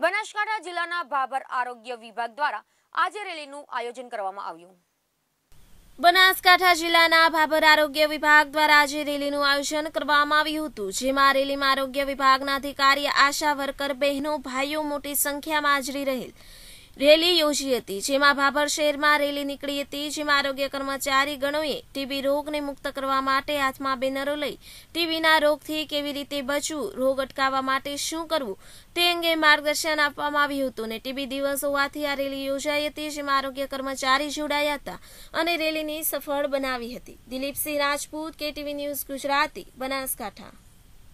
બનાસકાંઠા જિલ્લાના ભાભર આરોગ્ય વિભાગ દ્વારા આજે રેલીનું આયોજન કરવામાં આવ્યું બનાસકાંઠા જિલ્લાના ભાભર આરોગ્ય વિભાગ દ્વારા આજે રેલીનું આયોજન કરવામાં આવ્યું હતું જેમાં રેલીમાં આરોગ્ય વિભાગના અધિકારી આશા વર્કર બહેનો ભાઈઓ મોટી સંખ્યામાં હાજરી રહેલ રેલી યોજી હતી જેમાં ભાભર શહેરમાં રેલી નીકળી હતી જેમાં આરોગ્ય કર્મચારી ગણોએ ટીબી રોગને મુક્ત કરવા માટે હાથમાં બેનરો લઈ ટીબીના રોગથી કેવી રીતે બચવું રોગ અટકાવવા માટે શું કરવું તે અંગે માર્ગદર્શન આપવામાં આવ્યું હતું અને ટીબી દિવસ હોવાથી આ રેલી યોજાઈ હતી જેમાં આરોગ્ય કર્મચારી જોડાયા હતા અને રેલીની સફળ બનાવી હતી દિલીપસિંહ રાજપૂત કેટીવી ન્યૂઝ ગુજરાતી બનાસકાંઠા